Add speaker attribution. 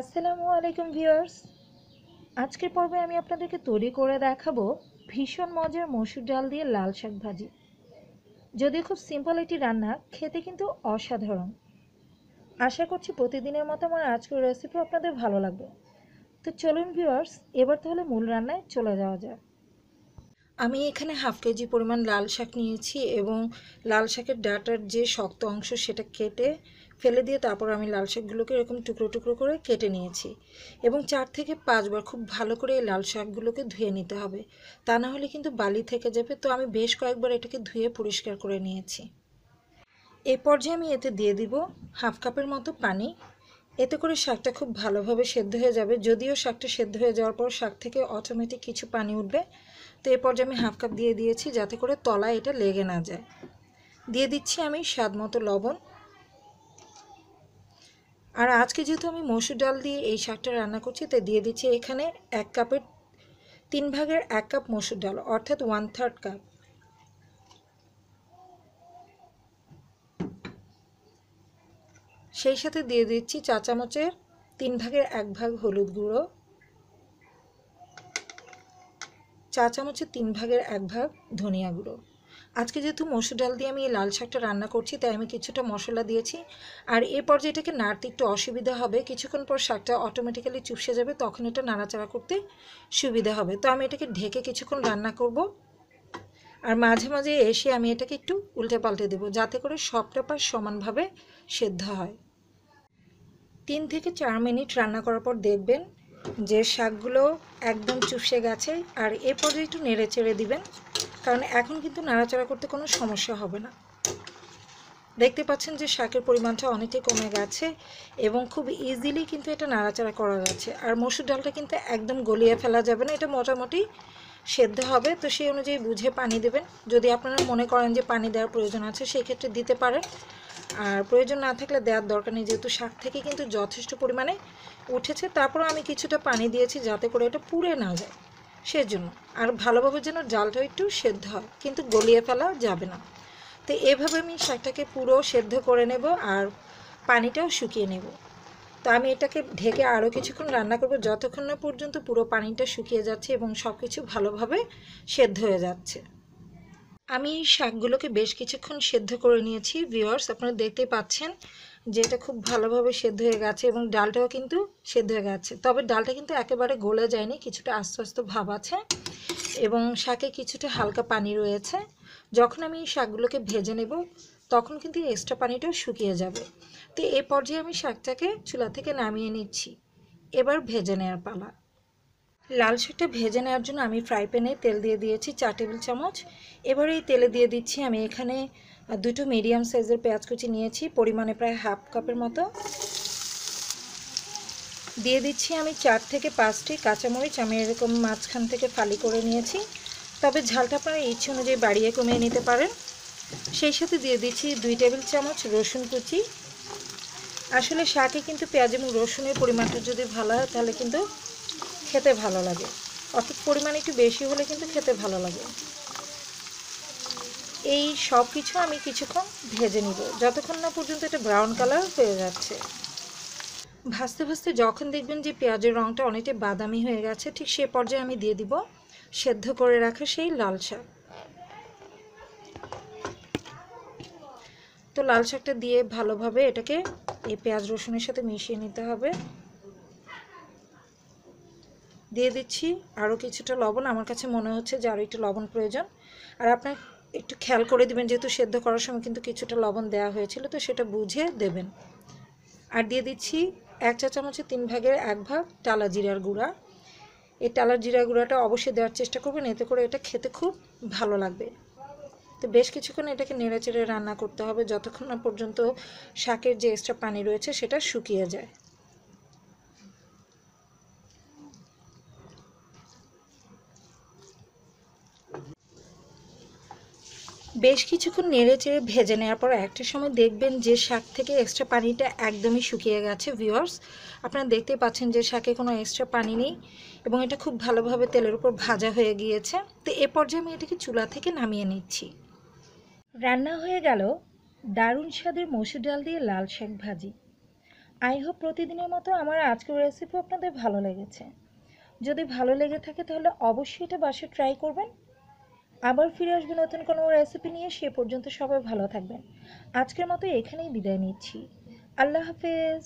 Speaker 1: আসসালামু আলাইকুম ভিউয়ার্স আজকের পর্বে আমি আপনাদেরকে তৈরি করে দেখাবো ভীষণ মজার মসুর ডাল দিয়ে লাল শাক ভাজি যদিও খুব সিম্পল একটি রান্না খেতে কিন্তু অসাধারণ আশা করছি প্রতিদিনের মতো আমার আজকের রেসিপি আপনাদের ভালো লাগবে তো চলুন ভিউয়ার্স এবার তাহলে মূল রান্নায় চলে যাওয়া যাক আমি এখানে হাফ কেজি পরিমাণ লাল শাক নিয়েছি এবং লাল শাকের ডাটার যে শক্ত অংশ সেটা কেটে ফেলে দিয়ে তারপর আমি লাল শাকগুলোকে এরকম টুকরো টুকরো করে কেটে নিয়েছি এবং চার থেকে পাঁচবার খুব ভালো করে এই লাল শাকগুলোকে ধুয়ে নিতে হবে তা না হলে কিন্তু বালি থেকে যাবে তো আমি বেশ কয়েকবার এটাকে ধুয়ে পরিষ্কার করে নিয়েছি এ পর্যায়ে আমি এতে দিয়ে দিব হাফ কাপের মতো পানি এতে করে শাকটা খুব ভালোভাবে সেদ্ধ হয়ে যাবে যদিও শাকটা সেদ্ধ হয়ে যাওয়ার পর শাক থেকে অটোমেটিক কিছু পানি উঠবে তো এ পর্যায়ে আমি হাফ কাপ দিয়ে দিয়েছি যাতে করে তলায় এটা লেগে না যায় দিয়ে দিচ্ছি আমি স্বাদ মতো লবণ আর আজকে যেহেতু আমি মসুর ডাল দিয়ে এই শাকটা রান্না করছি তাই দিয়ে দিচ্ছি এখানে এক কাপের তিন ভাগের এক কাপ মসুর ডাল অর্থাৎ ওয়ান থার্ড কাপ সেই সাথে দিয়ে দিচ্ছি চা চামচের তিন ভাগের এক ভাগ হলুদ গুঁড়ো চা চামচের তিন ভাগের এক ভাগ ধনিয়া গুঁড়ো আজকে যেহেতু মসুর ডাল দিয়ে আমি এই লাল শাকটা রান্না করছি তাই আমি কিছুটা মশলা দিয়েছি আর এরপর যে এটাকে নাড়তে একটু অসুবিধা হবে কিছুক্ষণ পর শাকটা অটোমেটিক্যালি চুপসে যাবে তখন এটা নাড়াচাড়া করতে সুবিধা হবে তো আমি এটাকে ঢেকে কিছুক্ষণ রান্না করব আর মাঝে মাঝে এসে আমি এটাকে একটু উল্টে পাল্টে দেবো যাতে করে সবটা পাশ সমানভাবে সেদ্ধ হয় তিন থেকে চার মিনিট রান্না করার পর দেখবেন যে শাকগুলো একদম চুপসে গেছে আর এরপর একটু নেড়ে চেড়ে দিবেন কারণ এখন কিন্তু নাড়াচাড়া করতে কোনো সমস্যা হবে না দেখতে পাচ্ছেন যে শাকের পরিমাণটা অনেকটাই কমে গেছে এবং খুব ইজিলি কিন্তু এটা নাড়াচাড়া করা যাচ্ছে আর মসুর ডালটা কিন্তু একদম গলিয়ে ফেলা যাবে না এটা মোটামুটি সেদ্ধ হবে তো সেই অনুযায়ী বুঝে পানি দেবেন যদি আপনারা মনে করেন যে পানি দেওয়ার প্রয়োজন আছে সেই ক্ষেত্রে দিতে পারেন আর প্রয়োজন না থাকলে দেওয়ার দরকার নেই যেহেতু শাক থেকে কিন্তু যথেষ্ট পরিমাণে উঠেছে তারপর আমি কিছুটা পানি দিয়েছি যাতে করে এটা পুড়ে না যায় সেজন্য আর ভালোভাবে যেন ডালটা একটু সেদ্ধ হয় কিন্তু গলিয়ে ফেলা যাবে না তো এভাবে আমি শাকটাকে পুরো সেদ্ধ করে নেব আর পানিটাও শুকিয়ে নেব তো আমি এটাকে ঢেকে আরও কিছুক্ষণ রান্না করব যতক্ষণ না পর্যন্ত পুরো পানিটা শুকিয়ে যাচ্ছে এবং সব কিছু ভালোভাবে সেদ্ধ হয়ে যাচ্ছে আমি শাকগুলোকে বেশ কিছুক্ষণ সেদ্ধ করে নিয়েছি ভিওয়ার্স আপনারা দেখতেই পাচ্ছেন যেটা খুব ভালোভাবে সেদ্ধ হয়ে গেছে এবং ডালটাও কিন্তু সেদ্ধ হয়ে গেছে তবে ডালটা কিন্তু একেবারে গলে যায়নি কিছুটা আস্তে আস্তে ভাব আছে এবং শাকে কিছুটা হালকা পানি রয়েছে যখন আমি এই শাকগুলোকে ভেজে নেব তখন কিন্তু এক্সট্রা পানিটাও শুকিয়ে যাবে তো এ পর্যায়ে আমি শাকটাকে চুলা থেকে নামিয়ে নিচ্ছি এবার ভেজে নেওয়ার পালা লাল শাকটা ভেজে নেওয়ার জন্য আমি ফ্রাই প্যানে তেল দিয়ে দিয়েছি চার টেবিল চামচ এবার এই তেলে দিয়ে দিচ্ছি আমি এখানে দুটো মিডিয়াম সাইজের পেঁয়াজ কুচি নিয়েছি পরিমাণে প্রায় হাফ কাপের মতো দিয়ে দিচ্ছি আমি চার থেকে পাঁচটি কাঁচামরিচ আমি এরকম মাঝখান থেকে ফালি করে নিয়েছি তবে ঝালটা আপনারা ইচ্ছে অনুযায়ী বাড়িয়ে কমিয়ে নিতে পারেন সেই সাথে দিয়ে দিচ্ছি দুই টেবিল চামচ রসুন কুচি আসলে শাকে কিন্তু পেঁয়াজ এবং রসুনের পরিমাণটা যদি ভালো হয় তাহলে কিন্তু খেতে ভালো লাগে অর্থাৎ পরিমাণ একটু বেশি হলে কিন্তু খেতে ভালো লাগে এই সব কিছু আমি কিছুক্ষণ ভেজে নিব যতক্ষণ না পর্যন্ত এটা ব্রাউন কালার হয়ে যাচ্ছে ভাজতে ভাজতে যখন দেখবেন যে পেঁয়াজের রঙটা অনেকটা বাদামি হয়ে গেছে ঠিক সে পর্যায়ে আমি দিয়ে দিব সেদ্ধ করে রাখা সেই লাল শাক তো লাল শাকটা দিয়ে ভালোভাবে এটাকে এই পেঁয়াজ রসুনের সাথে মিশিয়ে নিতে হবে দিয়ে দিচ্ছি আরও কিছুটা লবণ আমার কাছে মনে হচ্ছে যে আরও একটু লবণ প্রয়োজন আর আপনার একটু খেয়াল করে দেবেন যেহেতু সেদ্ধ করার সময় কিন্তু কিছুটা লবণ দেওয়া হয়েছিল তো সেটা বুঝে দেবেন আর দিয়ে দিচ্ছি এক চা চামচে তিন ভাগের এক ভাগ টালা জিরার গুঁড়া এই টালার জিরা গুঁড়াটা অবশ্যই দেওয়ার চেষ্টা করবেন এতে করে এটা খেতে খুব ভালো লাগবে তো বেশ কিছুক্ষণ এটাকে নেড়েচেড়ে রান্না করতে হবে যতক্ষণ না পর্যন্ত শাকের যে এক্সট্রা পানি রয়েছে সেটা শুকিয়ে যায় বেশ কিছুক্ষণ নেড়ে চেড়ে ভেজে নেওয়ার পর একটা সময় দেখবেন যে শাক থেকে এক্সট্রা পানিটা একদমই শুকিয়ে গেছে ভিওয়ার্স আপনারা দেখতে পাচ্ছেন যে শাকে কোনো এক্সট্রা পানি নেই এবং এটা খুব ভালোভাবে তেলের উপর ভাজা হয়ে গিয়েছে তো এ পর্যায়ে আমি এটাকে চুলা থেকে নামিয়ে নিচ্ছি রান্না হয়ে গেল দারুণ স্বাদের মসুর ডাল দিয়ে লাল শাক ভাজি আই হোপ প্রতিদিনের মতো আমার আজকের রেসিপি আপনাদের ভালো লেগেছে যদি ভালো লেগে থাকে তাহলে অবশ্যই এটা বাসে ট্রাই করবেন আবার ফিরে আসবে নতুন কোনো রেসিপি নিয়ে সে পর্যন্ত সবাই ভালো থাকবেন আজকের মতো এখানেই বিদায় নিচ্ছি আল্লাহ হাফেজ